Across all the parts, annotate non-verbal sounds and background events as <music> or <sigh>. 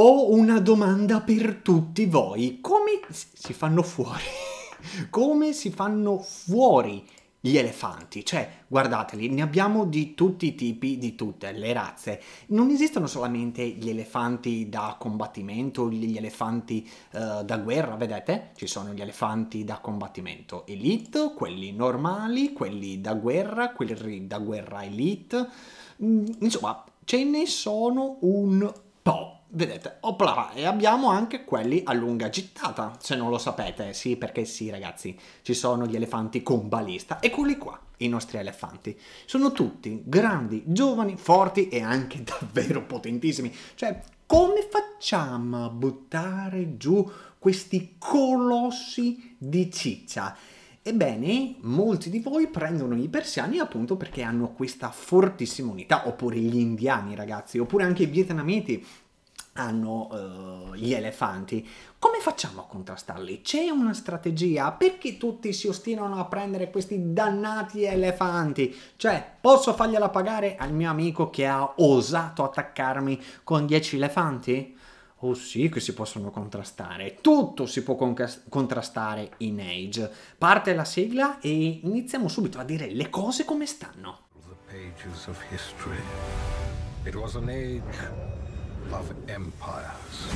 Ho una domanda per tutti voi. Come si fanno fuori? <laughs> Come si fanno fuori gli elefanti? Cioè, guardateli, ne abbiamo di tutti i tipi, di tutte le razze. Non esistono solamente gli elefanti da combattimento, gli elefanti uh, da guerra, vedete? Ci sono gli elefanti da combattimento elite, quelli normali, quelli da guerra, quelli da guerra elite. Mm, insomma, ce ne sono un po' vedete, opla, e abbiamo anche quelli a lunga gittata, se non lo sapete, sì, perché sì ragazzi, ci sono gli elefanti con balista, e quelli qua, i nostri elefanti. Sono tutti grandi, giovani, forti e anche <laughs> davvero potentissimi, cioè come facciamo a buttare giù questi colossi di ciccia? Ebbene, molti di voi prendono i persiani appunto perché hanno questa fortissima unità, oppure gli indiani ragazzi, oppure anche i vietnamiti hanno eh, gli elefanti. Come facciamo a contrastarli? C'è una strategia? Perché tutti si ostinano a prendere questi dannati elefanti? Cioè, posso fargliela pagare al mio amico che ha osato attaccarmi con 10 elefanti? Oh sì, che si possono contrastare. Tutto si può con- contrastare in Age. Parte la sigla e iniziamo subito a dire le cose come stanno. The pages of history. It was an age of empires.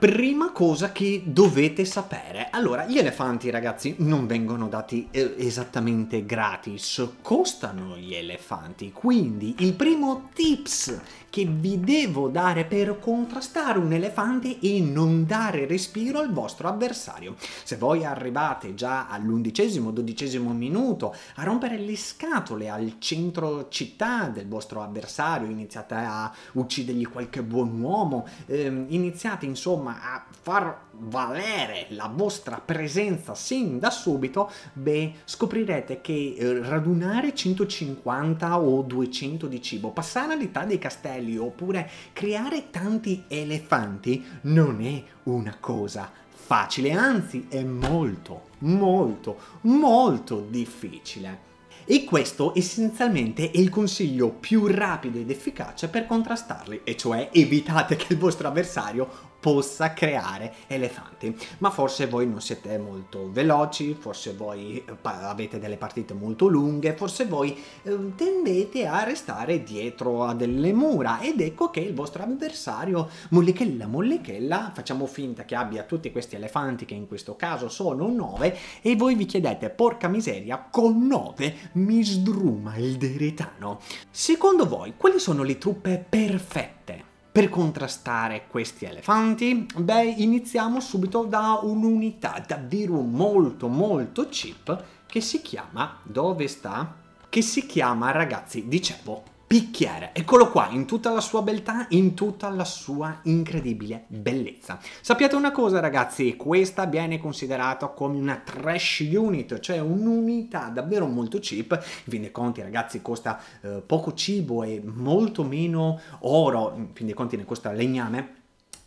prima cosa che dovete sapere. Allora, gli elefanti, ragazzi, non vengono dati eh, esattamente gratis, costano gli elefanti. Quindi, il primo tips che vi devo dare per contrastare un elefante e non dare respiro al vostro avversario. Se voi arrivate già all'undicesimo, dodicesimo minuto a rompere le scatole al centro città del vostro avversario, iniziate a uccidergli qualche buon uomo, eh, iniziate insomma insomma a far valere la vostra presenza sin da subito, beh scoprirete che eh, radunare 150 o 200 di cibo, passare all'età dei castelli oppure creare tanti elefanti non è una cosa facile, anzi è molto, molto, molto difficile. E questo essenzialmente è il consiglio più rapido ed efficace per contrastarli, e cioè evitate che il vostro avversario possa creare elefanti. Ma forse voi non siete molto veloci, forse voi eh, avete delle partite molto lunghe, forse voi ehm, tendete a restare dietro a delle mura ed ecco che il vostro avversario mollichella mollichella, facciamo finta che abbia tutti questi elefanti che in questo caso sono 9 e voi vi chiedete porca miseria con 9 mi sdruma il deretano. Secondo voi quali sono le truppe perfette? Per contrastare questi elefanti, beh, iniziamo subito da un'unità davvero molto molto cheap che si chiama... dove sta? Che si chiama, ragazzi, dicevo, Picchiere, eccolo qua, in tutta la sua beltà, in tutta la sua incredibile bellezza. Sappiate una cosa ragazzi, questa viene considerata come una trash unit, cioè un'unità davvero molto cheap, in fin dei conti ragazzi costa eh, poco cibo e molto meno oro, in fin dei conti ne costa legname,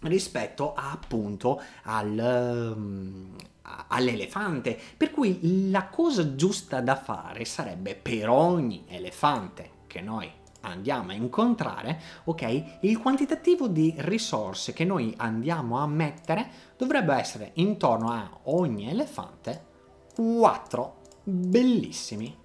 rispetto a, appunto al... Um, all'elefante, per cui la cosa giusta da fare sarebbe per ogni elefante che noi andiamo a incontrare, ok? Il quantitativo di risorse che noi andiamo a mettere dovrebbe essere intorno a ogni elefante 4 bellissimi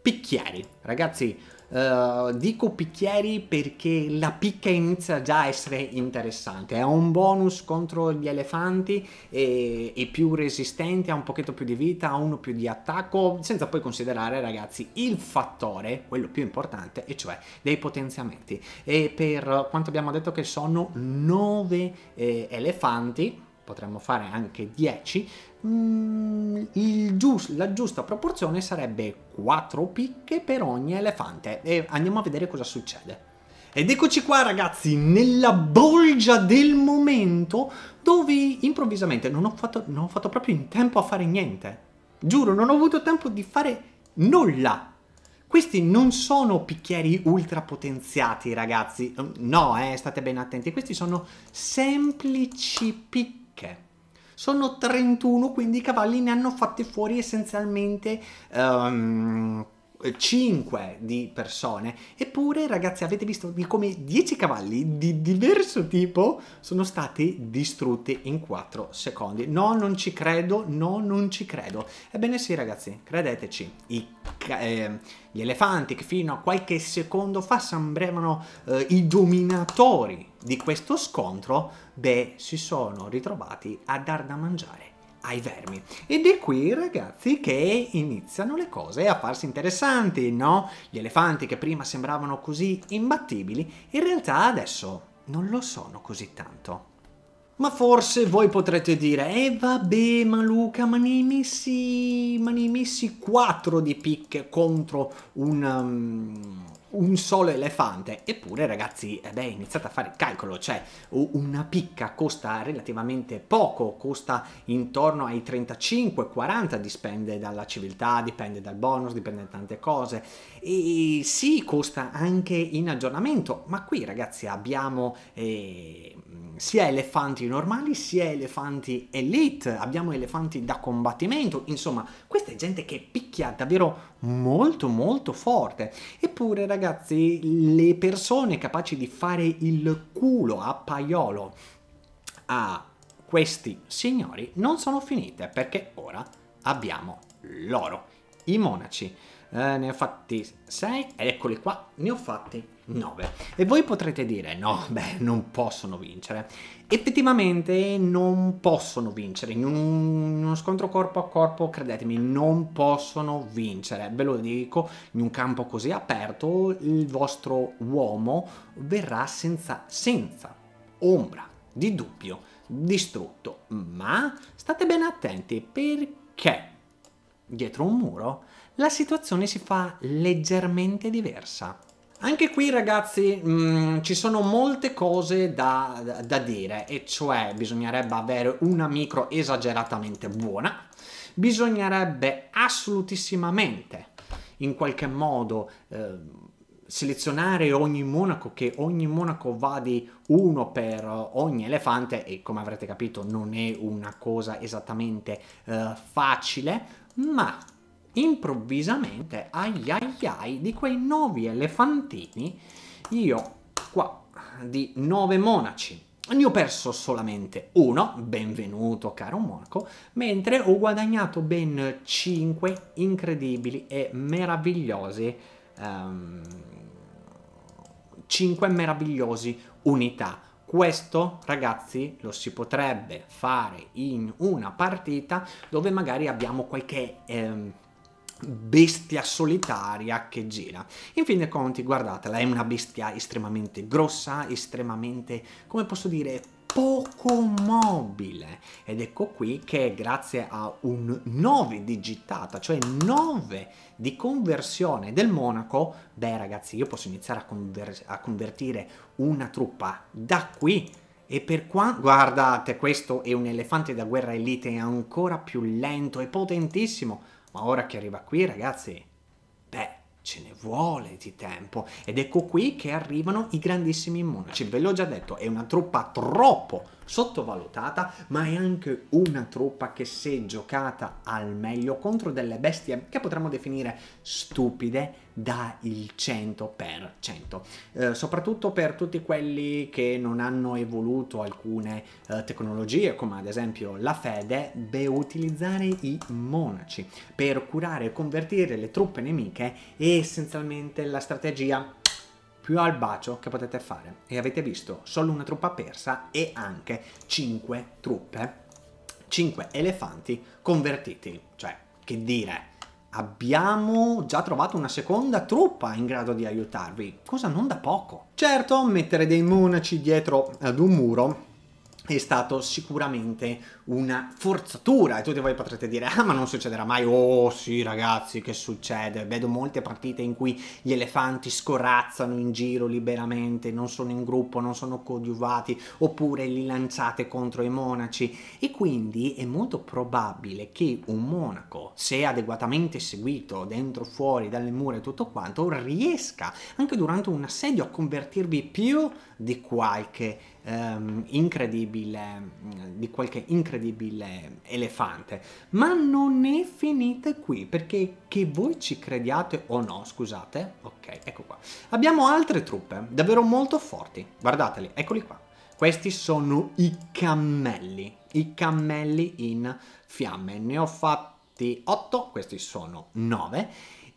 picchieri. Ragazzi, eh, dico picchieri perché la picca inizia già a essere interessante. Ha un bonus contro gli elefanti, è, è più resistente, ha un pochetto più di vita, ha uno più di attacco, senza poi considerare ragazzi il fattore, quello più importante, e cioè dei potenziamenti. E per quanto abbiamo detto che sono 9 eh, elefanti, potremmo fare anche 10, mm, gius la giusta proporzione sarebbe 4 picche per ogni elefante e andiamo a vedere cosa succede. Ed eccoci qua ragazzi, nella bolgia del momento dove improvvisamente non ho fatto, non ho fatto proprio in tempo a fare niente. Giuro, non ho avuto tempo di fare nulla questi non sono picchieri ultra potenziati, ragazzi. Mm, no, eh, state ben attenti. Questi sono semplici picchieri ricche. Sono 31, quindi i cavalli ne hanno fatti fuori essenzialmente um, ehm, 5 di persone. Eppure, ragazzi, avete visto di come 10 cavalli di diverso tipo sono stati distrutti in 4 secondi. No, non ci credo, no, non ci credo. Ebbene sì, ragazzi, credeteci, i, eh, gli elefanti che fino a qualche secondo fa sembrevano eh, i dominatori di questo scontro, beh, si sono ritrovati a dar da mangiare ai vermi. Ed è qui, ragazzi, che iniziano le cose a farsi interessanti, no? Gli elefanti che prima sembravano così imbattibili, in realtà adesso non lo sono così tanto. Ma forse voi potrete dire, eh vabbè ma Luca, ma ne hai messi, ma ne hai messi 4 di picche contro un, um, un solo elefante. Eppure, ragazzi, eh beh, iniziate a fare il calcolo, cioè una picca costa relativamente poco, costa intorno ai 35-40, dipende dalla civiltà, dipende dal bonus, dipende da tante cose. E sì, costa anche in aggiornamento, ma qui, ragazzi, abbiamo eh, sia elefanti normali sia elefanti elite, abbiamo elefanti da combattimento, insomma questa è gente che picchia davvero molto molto forte. Eppure ragazzi le persone capaci di fare il culo a paiolo a questi signori non sono finite perché ora abbiamo loro, i monaci. Eh, ne ho fatti 6 ed eccoli qua, ne ho fatti 9. E voi potrete dire, no, beh, non possono vincere. Effettivamente non possono vincere, in, un, in uno scontro corpo a corpo, credetemi, non possono vincere. Ve lo dico, in un campo così aperto, il vostro uomo verrà senza, senza ombra di dubbio distrutto. Ma state ben attenti perché dietro un muro la situazione si fa leggermente diversa. Anche qui ragazzi mh, mm, ci sono molte cose da, da dire e cioè bisognerebbe avere una micro esageratamente buona, bisognerebbe assolutissimamente in qualche modo eh, selezionare ogni monaco che ogni monaco va di uno per ogni elefante e come avrete capito non è una cosa esattamente eh, facile ma improvvisamente, ai ai ai, di quei nuovi elefantini, io qua, di nove monaci. Ne ho perso solamente uno, benvenuto caro monaco, mentre ho guadagnato ben cinque incredibili e meravigliosi, um, ehm, 5 meravigliosi unità. Questo, ragazzi, lo si potrebbe fare in una partita dove magari abbiamo qualche... Um, bestia solitaria che gira. In fin dei conti, guardatela, è una bestia estremamente grossa, estremamente, come posso dire, poco mobile ed ecco qui che grazie a un 9 digitata cioè 9 di conversione del monaco beh ragazzi io posso iniziare a, conver a convertire una truppa da qui e per quanto... Guardate, questo è un elefante da guerra elite ancora più lento e potentissimo. Ma ora che arriva qui, ragazzi, beh, ce ne vuole di tempo. Ed ecco qui che arrivano i grandissimi immunoci. Ve l'ho già detto, è una truppa troppo sottovalutata, ma è anche una truppa che se giocata al meglio contro delle bestie che potremmo definire stupide dà il 100%, eh, soprattutto per tutti quelli che non hanno evoluto alcune eh, tecnologie come ad esempio la fede, beh utilizzare i monaci per curare e convertire le truppe nemiche è essenzialmente la strategia più al bacio che potete fare. E avete visto solo una truppa persa e anche 5 truppe, 5 elefanti convertiti. Cioè, che dire, abbiamo già trovato una seconda truppa in grado di aiutarvi, cosa non da poco. Certo, mettere dei monaci dietro ad un muro è stato sicuramente una forzatura e tutti voi potrete dire ah ma non succederà mai oh sì ragazzi che succede vedo molte partite in cui gli elefanti scorazzano in giro liberamente non sono in gruppo non sono coadiuvati oppure li lanciate contro i monaci e quindi è molto probabile che un monaco se adeguatamente seguito dentro fuori dalle mura e tutto quanto riesca anche durante un assedio a convertirvi più di qualche ehm, incredibile, mm, di qualche incredibile elefante. Ma non è finita qui, perché che voi ci crediate o no, scusate, ok, ecco qua. Abbiamo altre truppe, davvero molto forti, guardateli, eccoli qua. Questi sono i cammelli, i cammelli in fiamme. Ne ho fatti 8, questi sono 9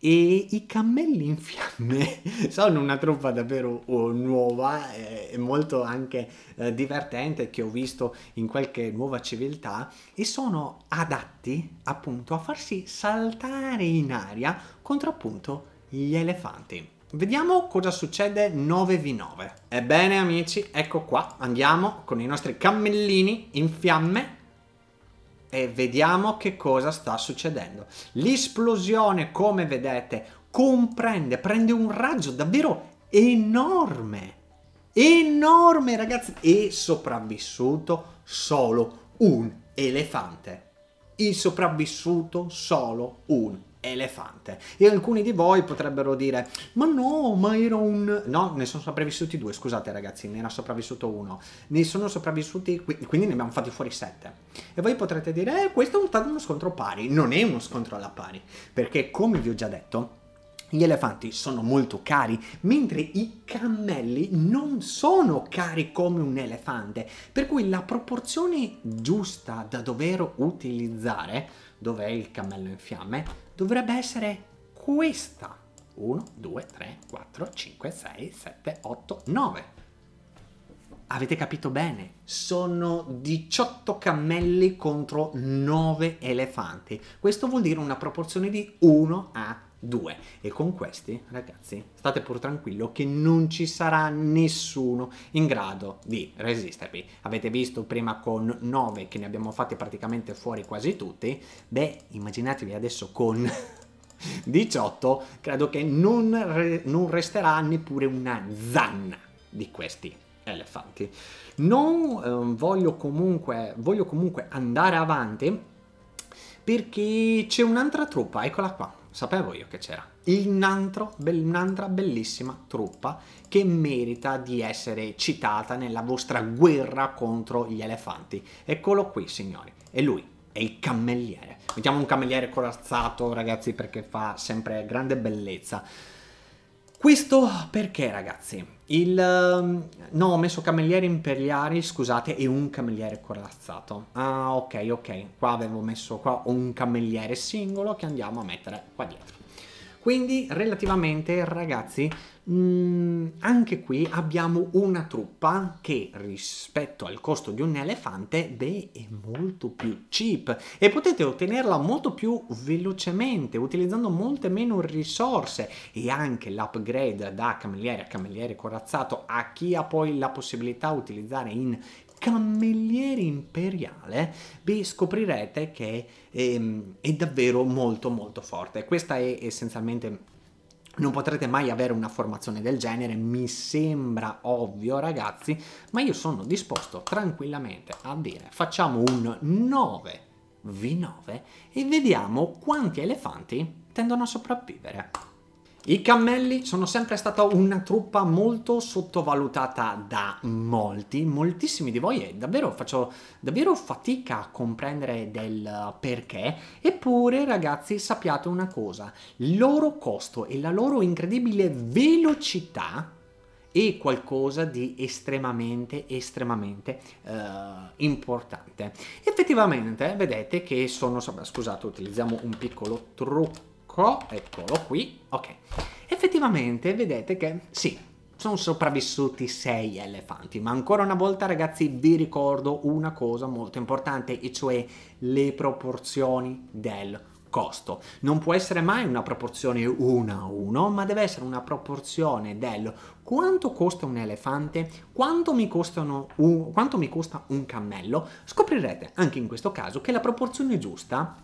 e i cammelli in fiamme <laughs> sono una truppa davvero oh, nuova eh, e molto anche eh, divertente che ho visto in qualche nuova civiltà e sono adatti appunto a farsi saltare in aria contro appunto gli elefanti. Vediamo cosa succede 9v9. Ebbene amici, ecco qua, andiamo con i nostri cammellini in fiamme e vediamo che cosa sta succedendo. L'esplosione, come vedete, comprende, prende un raggio davvero enorme, enorme ragazzi, e sopravvissuto solo un elefante. Il sopravvissuto solo un elefante. E alcuni di voi potrebbero dire, ma no, ma era un... No, ne sono sopravvissuti due, scusate ragazzi, ne era sopravvissuto uno. Ne sono sopravvissuti, quindi ne abbiamo fatti fuori sette. E voi potrete dire, eh, questo è stato uno scontro pari. Non è uno scontro alla pari, perché come vi ho già detto, gli elefanti sono molto cari, mentre i cammelli non sono cari come un elefante, per cui la proporzione giusta da dover utilizzare, dov'è il cammello in fiamme, dovrebbe essere questa. 1, 2, 3, 4, 5, 6, 7, 8, 9. Avete capito bene, sono 18 cammelli contro 9 elefanti. Questo vuol dire una proporzione di 1 a due. E con questi, ragazzi, state pur tranquillo che non ci sarà nessuno in grado di resistervi. Avete visto prima con 9 che ne abbiamo fatti praticamente fuori quasi tutti. Beh, immaginatevi adesso con 18, <laughs> credo che non, re non resterà neppure una zanna di questi elefanti. Non eh, voglio, comunque, voglio comunque andare avanti perché c'è un'altra truppa, eccola qua, sapevo io che c'era. Un'altra bellissima truppa che merita di essere citata nella vostra guerra contro gli elefanti. Eccolo qui, signori. E lui è il cammelliere. Mettiamo un cammelliere corazzato, ragazzi, perché fa sempre grande bellezza. Questo perché ragazzi? Il ehm, no, ho messo camelliere imperiali, scusate, e un camelliere corazzato. Ah, ok, ok. Qua avevo messo qua un camelliere singolo che andiamo a mettere qua dietro. Quindi relativamente ragazzi, mh, mm, anche qui abbiamo una truppa che rispetto al costo di un elefante, beh, è molto più cheap e potete ottenerla molto più velocemente utilizzando molte meno risorse e anche l'upgrade da cameriere a cameriere corazzato a chi ha poi la possibilità di utilizzare in cammelliere imperiale, beh, scoprirete che è, ehm, è davvero molto molto forte. Questa è essenzialmente non potrete mai avere una formazione del genere, mi sembra ovvio ragazzi, ma io sono disposto tranquillamente a dire facciamo un 9 V9 e vediamo quanti elefanti tendono a sopravvivere. I cammelli sono sempre stata una truppa molto sottovalutata da molti, moltissimi di voi e davvero faccio davvero fatica a comprendere del perché, eppure ragazzi sappiate una cosa, il loro costo e la loro incredibile velocità è qualcosa di estremamente estremamente eh, importante effettivamente vedete che sono scusate utilizziamo un piccolo trucco Ecco, eccolo qui. Ok. Effettivamente vedete che sì, sono sopravvissuti sei elefanti, ma ancora una volta ragazzi vi ricordo una cosa molto importante, e cioè le proporzioni del costo. Non può essere mai una proporzione 1 a 1, ma deve essere una proporzione del quanto costa un elefante, quanto mi, un, quanto mi costa un cammello. Scoprirete anche in questo caso che la proporzione giusta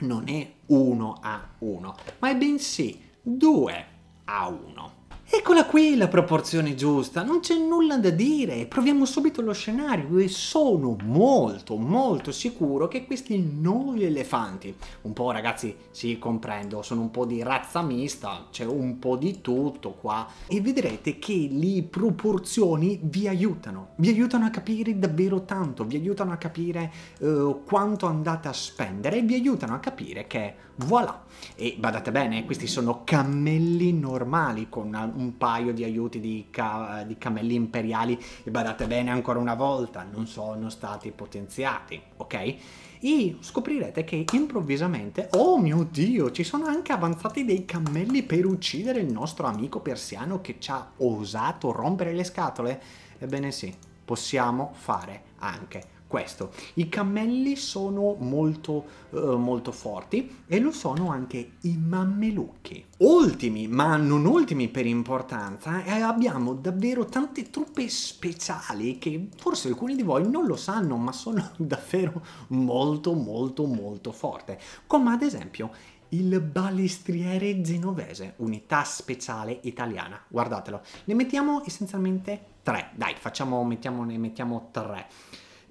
non è 1 a 1, ma è bensì 2 a 1. Eccola qui la proporzione giusta, non c'è nulla da dire, proviamo subito lo scenario e sono molto molto sicuro che questi nuovi elefanti, un po' ragazzi sì comprendo, sono un po' di razza mista, c'è un po' di tutto qua e vedrete che le proporzioni vi aiutano, vi aiutano a capire davvero tanto, vi aiutano a capire eh, quanto andate a spendere e vi aiutano a capire che voilà, e badate bene questi sono cammelli normali con un paio di aiuti di, ca eh, di cammelli imperiali e badate bene ancora una volta, non sono stati potenziati, ok? e scoprirete che improvvisamente, oh mio dio, ci sono anche avanzati dei cammelli per uccidere il nostro amico persiano che ci ha osato rompere le scatole? Ebbene sì, possiamo fare anche questo. I cammelli sono molto, eh, molto forti e lo sono anche i mammelucchi. Ultimi, ma non ultimi per importanza, eh, abbiamo davvero tante truppe speciali che forse alcuni di voi non lo sanno, ma sono <laughs> davvero molto molto molto forte. Come ad esempio il balestriere genovese, unità speciale italiana. Guardatelo, ne mettiamo essenzialmente tre. Dai, facciamo, mettiamo, ne mettiamo tre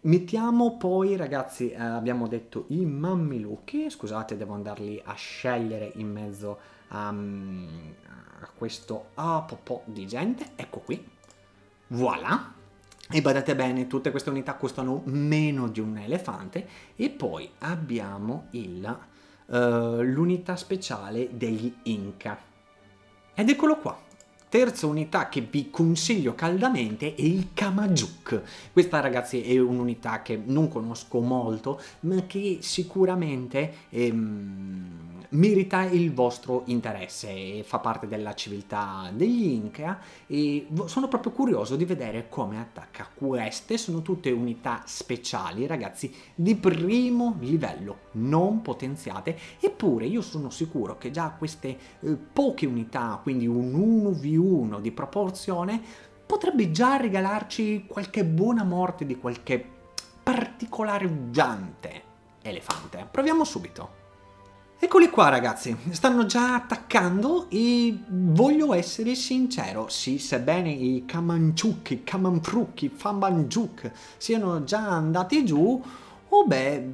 mettiamo poi, ragazzi, eh, abbiamo detto i mammilucchi, scusate, devo andarli a scegliere in mezzo a, ehm, a questo apopo di gente, ecco qui, voilà. E badate bene, tutte queste unità costano meno di un elefante e poi abbiamo eh, l'unità speciale degli Inca. Ed eccolo qua. Terza unità che vi consiglio caldamente è il Kamajuk. Questa ragazzi è un'unità che non conosco molto, ma che sicuramente ehm, merita il vostro interesse. Fa parte della civiltà degli Inca e sono proprio curioso di vedere come attacca. Queste sono tutte unità speciali, ragazzi, di primo livello, non potenziate. Eppure io sono sicuro che già queste eh, poche unità, quindi un 1v1, di uno di proporzione potrebbe già regalarci qualche buona morte di qualche particolare uggiante elefante. Proviamo subito. Eccoli qua ragazzi, stanno già attaccando e voglio essere sincero, sì, sebbene i Camanciucchi, Camanfrucchi, Fambangiuc siano già andati giù, oh beh,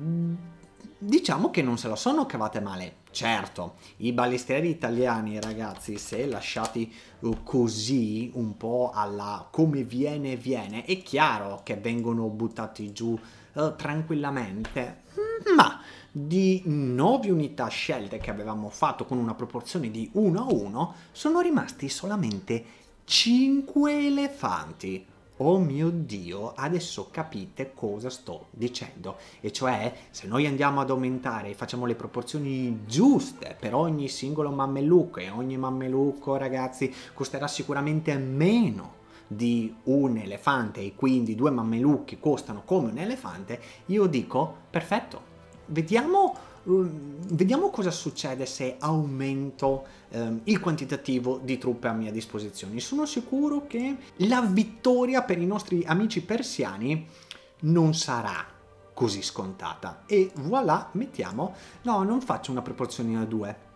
diciamo che non se la sono cavate male. Certo, i ballestieri italiani, ragazzi, se lasciati uh, così un po' alla come viene viene, è chiaro che vengono buttati giù eh, tranquillamente, mm, ma di 9 unità scelte che avevamo fatto con una proporzione di 1 a 1, sono rimasti solamente 5 elefanti oh mio Dio, adesso capite cosa sto dicendo. E cioè, se noi andiamo ad aumentare e facciamo le proporzioni giuste per ogni singolo mammelucco, e ogni mammelucco, ragazzi, costerà sicuramente meno di un elefante e quindi due mammelucchi costano come un elefante, io dico, perfetto, vediamo Ehm, vediamo cosa succede se aumento ehm, il quantitativo di truppe a mia disposizione. Sono sicuro che la vittoria per i nostri amici persiani non sarà così scontata. E voilà, mettiamo... No, non faccio una proporzione a due.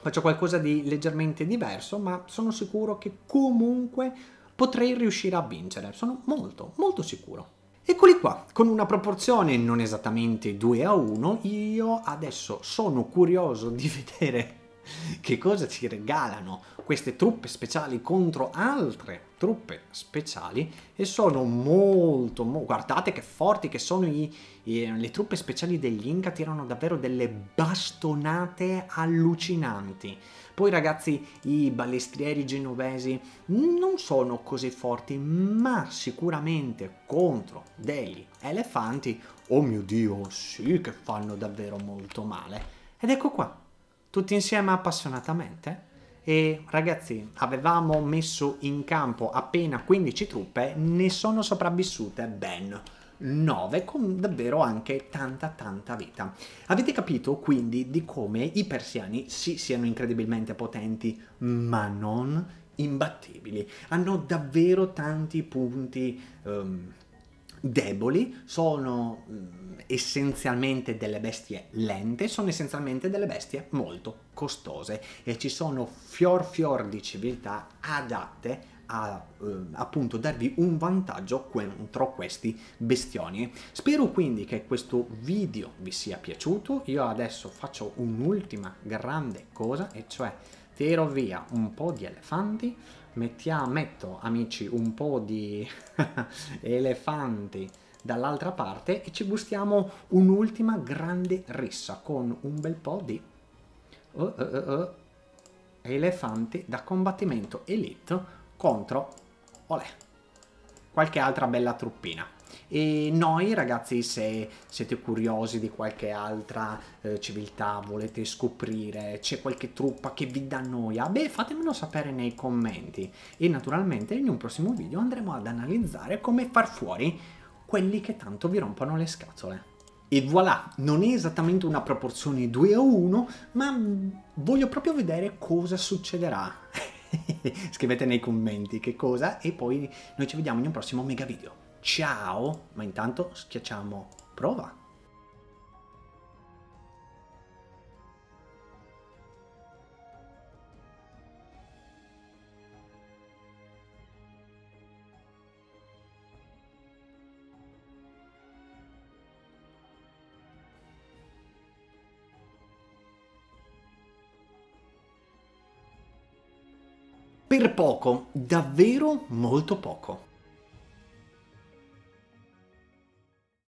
Faccio qualcosa di leggermente diverso, ma sono sicuro che comunque potrei riuscire a vincere. Sono molto, molto sicuro. Eccoli qua, con una proporzione non esattamente 2 a 1, io adesso sono curioso di <laughs> vedere che cosa ci regalano queste truppe speciali contro altre truppe speciali e sono molto, mo guardate che forti che sono i, i, le truppe speciali degli Inca tirano davvero delle bastonate allucinanti poi ragazzi i balestrieri genovesi non sono così forti ma sicuramente contro degli elefanti oh mio dio sì che fanno davvero molto male ed ecco qua tutti insieme appassionatamente e ragazzi avevamo messo in campo appena 15 truppe, ne sono sopravvissute ben 9 con davvero anche tanta tanta vita. Avete capito quindi di come i persiani sì siano incredibilmente potenti, ma non imbattibili. Hanno davvero tanti punti um, deboli, sono mm, essenzialmente delle bestie lente, sono essenzialmente delle bestie molto costose e ci sono fior fior di civiltà adatte a eh, appunto darvi un vantaggio contro questi bestioni. Spero quindi che questo video vi sia piaciuto, io adesso faccio un'ultima grande cosa e cioè tiro via un po' di elefanti mettia, metto amici un po' di <laughs> elefanti dall'altra parte e ci gustiamo un'ultima grande rissa con un bel po' di oh, oh, oh, elefanti da combattimento elite contro olè, qualche altra bella truppina. E noi ragazzi, se siete curiosi di qualche altra eh, civiltà, volete scoprire, c'è qualche truppa che vi dà noia, beh fatemelo sapere nei commenti. E naturalmente in un prossimo video andremo ad analizzare come far fuori quelli che tanto vi rompono le scatole. E voilà, non è esattamente una proporzione 2 a 1, ma voglio proprio vedere cosa succederà. <laughs> Scrivete nei commenti che cosa e poi noi ci vediamo in un prossimo mega video. Ciao, ma intanto schiacciamo prova. Per poco, davvero molto poco.